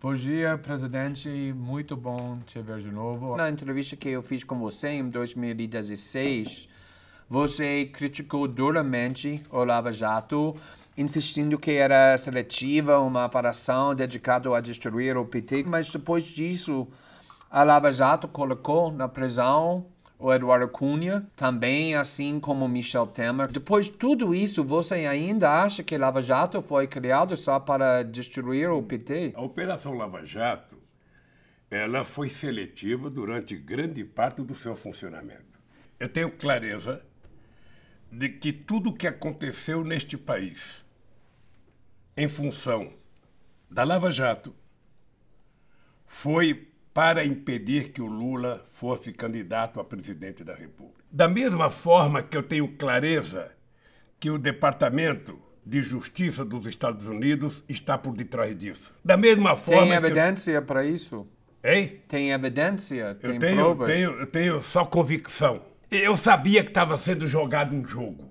Bom dia, presidente. Muito bom te ver de novo. Na entrevista que eu fiz com você em 2016, você criticou duramente Lava Jato, insistindo que era seletiva, uma operação dedicada a destruir o PT. Mas depois disso, a Lava Jato colocou na prisão o Eduardo Cunha, também assim como Michel Temer. Depois de tudo isso, você ainda acha que Lava Jato foi criado só para destruir o PT? A Operação Lava Jato, ela foi seletiva durante grande parte do seu funcionamento. Eu tenho clareza de que tudo o que aconteceu neste país em função da Lava Jato foi para impedir que o Lula fosse candidato a presidente da República. Da mesma forma que eu tenho clareza que o Departamento de Justiça dos Estados Unidos está por detrás disso. Da mesma forma. Tem evidência eu... para isso? Hein? Tem evidência? Tem eu tenho, provas? Tenho, eu tenho só convicção. Eu sabia que estava sendo jogado um jogo.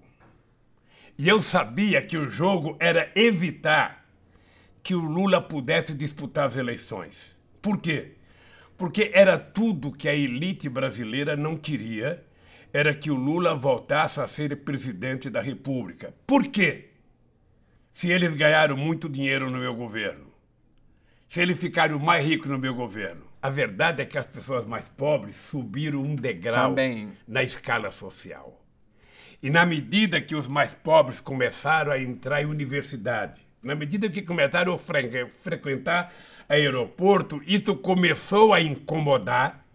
E eu sabia que o jogo era evitar que o Lula pudesse disputar as eleições. Por quê? porque era tudo que a elite brasileira não queria, era que o Lula voltasse a ser presidente da República. Por quê? Se eles ganharam muito dinheiro no meu governo, se eles ficaram mais ricos no meu governo, a verdade é que as pessoas mais pobres subiram um degrau Também. na escala social. E na medida que os mais pobres começaram a entrar em universidade, na medida que começaram a frequentar aeroporto, isso começou a incomodar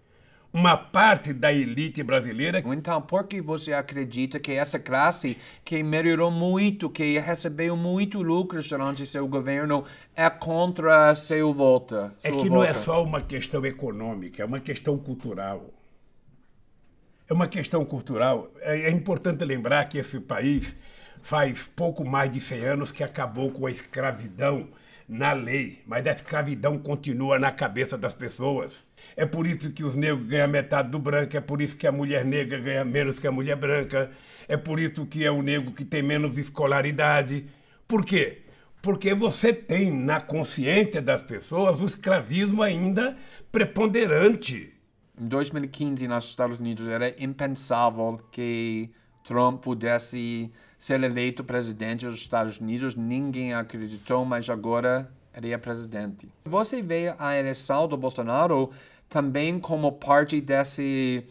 uma parte da elite brasileira. Então, por que você acredita que essa classe que melhorou muito, que recebeu muito lucro durante seu governo, é contra seu voto? É que volta? não é só uma questão econômica, é uma questão cultural. É uma questão cultural. É, é importante lembrar que esse país faz pouco mais de 100 anos que acabou com a escravidão na lei, mas a escravidão continua na cabeça das pessoas. É por isso que os negros ganham metade do branco, é por isso que a mulher negra ganha menos que a mulher branca, é por isso que é o negro que tem menos escolaridade. Por quê? Porque você tem na consciência das pessoas o escravismo ainda preponderante. Em 2015, nos Estados Unidos, era impensável que Trump pudesse ser eleito presidente dos Estados Unidos, ninguém acreditou, mas agora ele é presidente. Você vê a eleição do Bolsonaro também como parte desse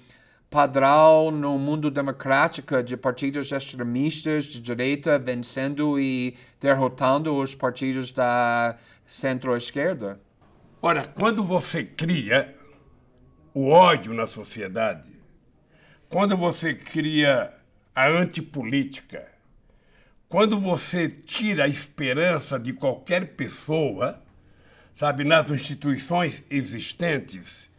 padrão no mundo democrático de partidos extremistas de direita vencendo e derrotando os partidos da centro-esquerda? Ora, quando você cria o ódio na sociedade, quando você cria a antipolítica. Quando você tira a esperança de qualquer pessoa, sabe, nas instituições existentes,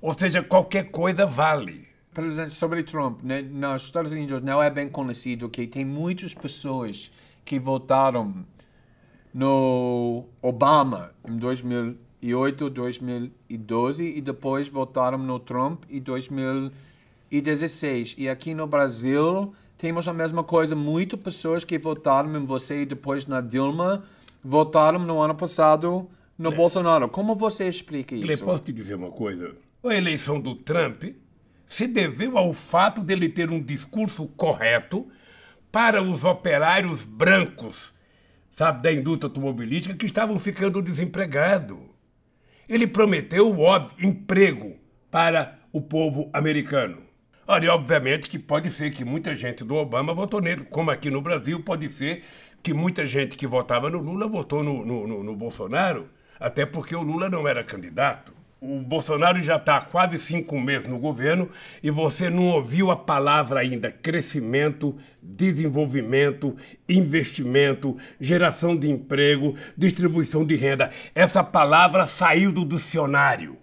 ou seja, qualquer coisa vale. Presidente, sobre Trump, né, nos Estados Unidos não é bem conhecido que tem muitas pessoas que votaram no Obama em 2008, 2012 e depois votaram no Trump em 2016 e 16. E aqui no Brasil temos a mesma coisa. Muitas pessoas que votaram em você e depois na Dilma votaram no ano passado no Le... Bolsonaro. Como você explica isso? Le, posso te dizer uma coisa? A eleição do Trump se deveu ao fato dele ter um discurso correto para os operários brancos, sabe, da indústria automobilística que estavam ficando desempregados. Ele prometeu, óbvio, emprego para o povo americano. Olha, ah, obviamente que pode ser que muita gente do Obama votou nele, como aqui no Brasil pode ser que muita gente que votava no Lula votou no, no, no, no Bolsonaro, até porque o Lula não era candidato. O Bolsonaro já está há quase cinco meses no governo e você não ouviu a palavra ainda crescimento, desenvolvimento, investimento, geração de emprego, distribuição de renda. Essa palavra saiu do dicionário.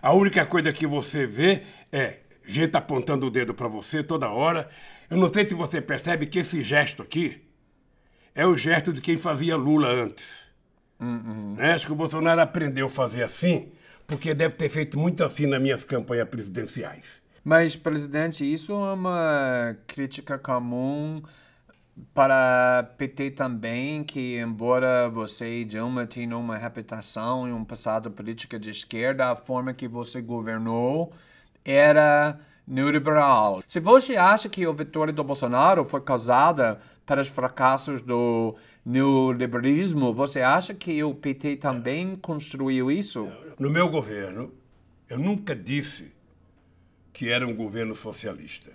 A única coisa que você vê é gente apontando o dedo para você toda hora. Eu não sei se você percebe que esse gesto aqui é o gesto de quem fazia Lula antes. Uhum. Né? Acho que o Bolsonaro aprendeu a fazer assim, porque deve ter feito muito assim nas minhas campanhas presidenciais. Mas, presidente, isso é uma crítica comum para PT também, que embora você e Dilma tenham uma reputação e um passado política de esquerda, a forma que você governou era neoliberal. Se você acha que a vitória do Bolsonaro foi causada pelos fracassos do neoliberalismo, você acha que o PT também construiu isso? No meu governo, eu nunca disse que era um governo socialista.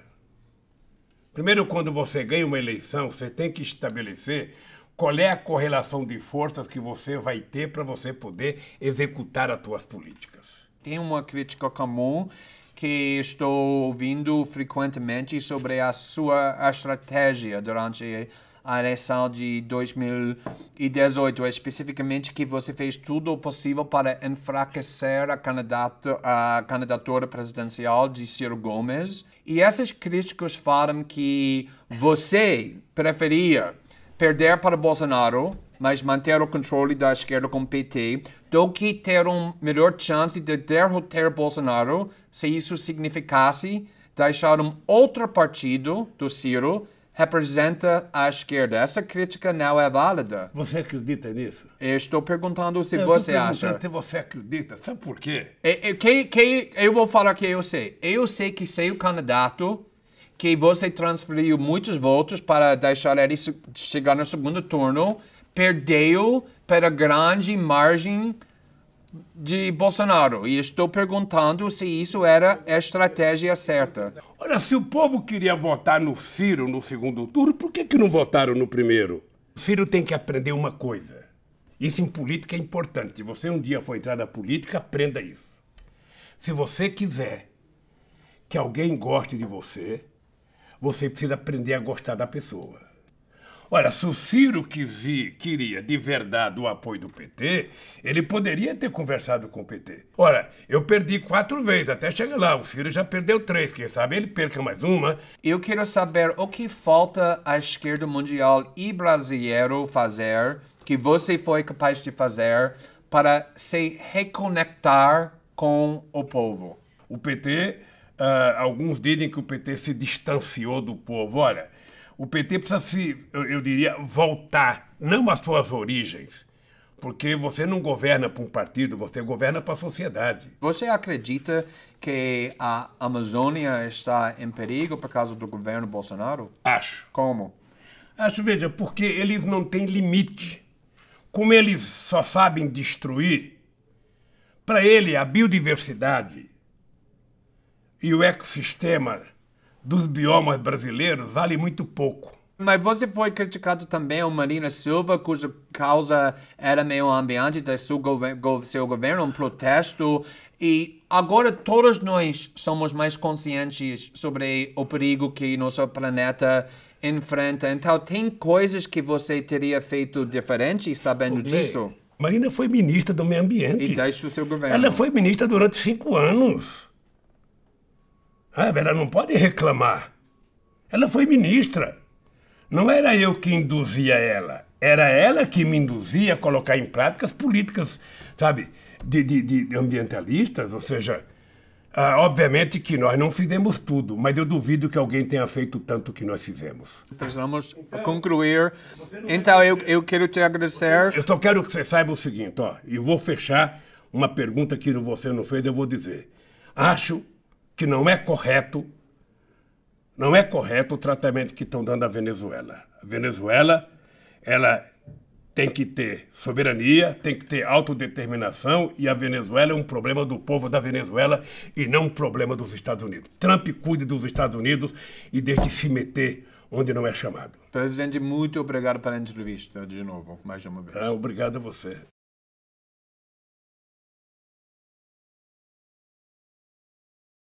Primeiro, quando você ganha uma eleição, você tem que estabelecer qual é a correlação de forças que você vai ter para você poder executar as suas políticas. Tem uma crítica comum que estou ouvindo frequentemente sobre a sua estratégia durante a eleição de 2018, especificamente que você fez tudo o possível para enfraquecer a, candidato, a candidatura presidencial de Ciro Gomes. E esses críticos falam que você preferia perder para Bolsonaro mas manter o controle da esquerda com o PT, do que ter uma melhor chance de derrotar Bolsonaro se isso significasse deixar um outro partido do Ciro representa a esquerda. Essa crítica não é válida. Você acredita nisso? Eu estou perguntando se eu você acha. Se você acredita, sabe por quê? Eu, que, que, eu vou falar que eu sei. Eu sei que sei o candidato que você transferiu muitos votos para deixar ele chegar no segundo turno, perdeu para grande margem de Bolsonaro. E estou perguntando se isso era a estratégia certa. Olha, se o povo queria votar no Ciro no segundo turno, por que, que não votaram no primeiro? O Ciro tem que aprender uma coisa. Isso em política é importante. Se você um dia for entrar na política, aprenda isso. Se você quiser que alguém goste de você, você precisa aprender a gostar da pessoa. Olha, se o Ciro que vi, queria de verdade o apoio do PT, ele poderia ter conversado com o PT. Ora, eu perdi quatro vezes, até chegar lá. O Ciro já perdeu três, quem sabe ele perca mais uma. Eu quero saber o que falta à esquerda mundial e brasileiro fazer, que você foi capaz de fazer, para se reconectar com o povo. O PT, uh, ah, alguns dizem que o PT se distanciou do povo. Olha, o PT precisa se, eu, eu diria, voltar, não às suas origens, porque você não governa para um partido, você governa para a sociedade. Você acredita que a Amazônia está em perigo por causa do governo Bolsonaro? Acho. Como? Acho, veja, porque eles não têm limite. Como eles só sabem destruir, para ele a biodiversidade e o ecossistema dos biomas brasileiros vale muito pouco. Mas você foi criticado também, o Marina Silva, cuja causa era meio ambiente do seu, seu governo, um protesto. E agora todos nós somos mais conscientes sobre o perigo que nosso planeta enfrenta. Então, tem coisas que você teria feito diferente sabendo disso? Marina foi ministra do Meio Ambiente. E deixa o seu governo. Ela foi ministra durante cinco anos. Ah, ela não pode reclamar. Ela foi ministra. Não era eu que induzia ela, era ela que me induzia a colocar em prática as políticas, sabe, de, de, de ambientalistas, ou seja, ah, obviamente que nós não fizemos tudo, mas eu duvido que alguém tenha feito tanto que nós fizemos. Precisamos então, concluir. Então, eu, eu quero te agradecer. Eu só quero que você saiba o seguinte, ó, e vou fechar uma pergunta que você não fez, eu vou dizer. Acho que não é correto, não é correto o tratamento que estão dando à Venezuela. A Venezuela, ela tem que ter soberania, tem que ter autodeterminação e a Venezuela é um problema do povo da Venezuela e não um problema dos Estados Unidos. Trump cuide dos Estados Unidos e deixe se meter onde não é chamado. Presidente, muito obrigado pela entrevista de novo, mais uma vez. Ah, obrigado a você.